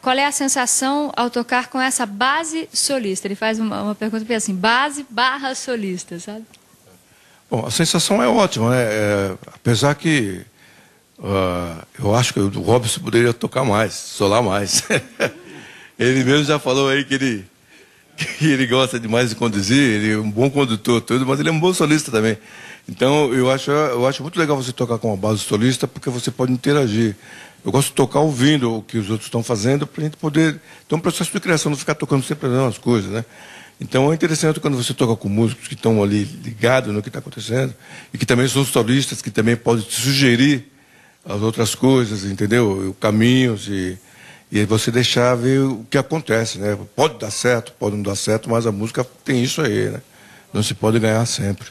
qual é a sensação ao tocar com essa base solista? Ele faz uma, uma pergunta assim, base barra solista, sabe? Bom, a sensação é ótima, né? É, apesar que uh, eu acho que o Robson poderia tocar mais, solar mais. ele mesmo já falou aí que ele, que ele gosta demais de conduzir, ele é um bom condutor, tudo, mas ele é um bom solista também. Então, eu acho, eu acho muito legal você tocar com uma base solista, porque você pode interagir. Eu gosto de tocar ouvindo o que os outros estão fazendo, para a gente poder ter um processo de criação, não ficar tocando sempre as mesmas coisas, né? Então é interessante quando você toca com músicos que estão ali ligados no que está acontecendo e que também são solistas, que também podem te sugerir as outras coisas, entendeu? Caminhos e, e você deixar ver o que acontece, né? Pode dar certo, pode não dar certo, mas a música tem isso aí, né? Não se pode ganhar sempre.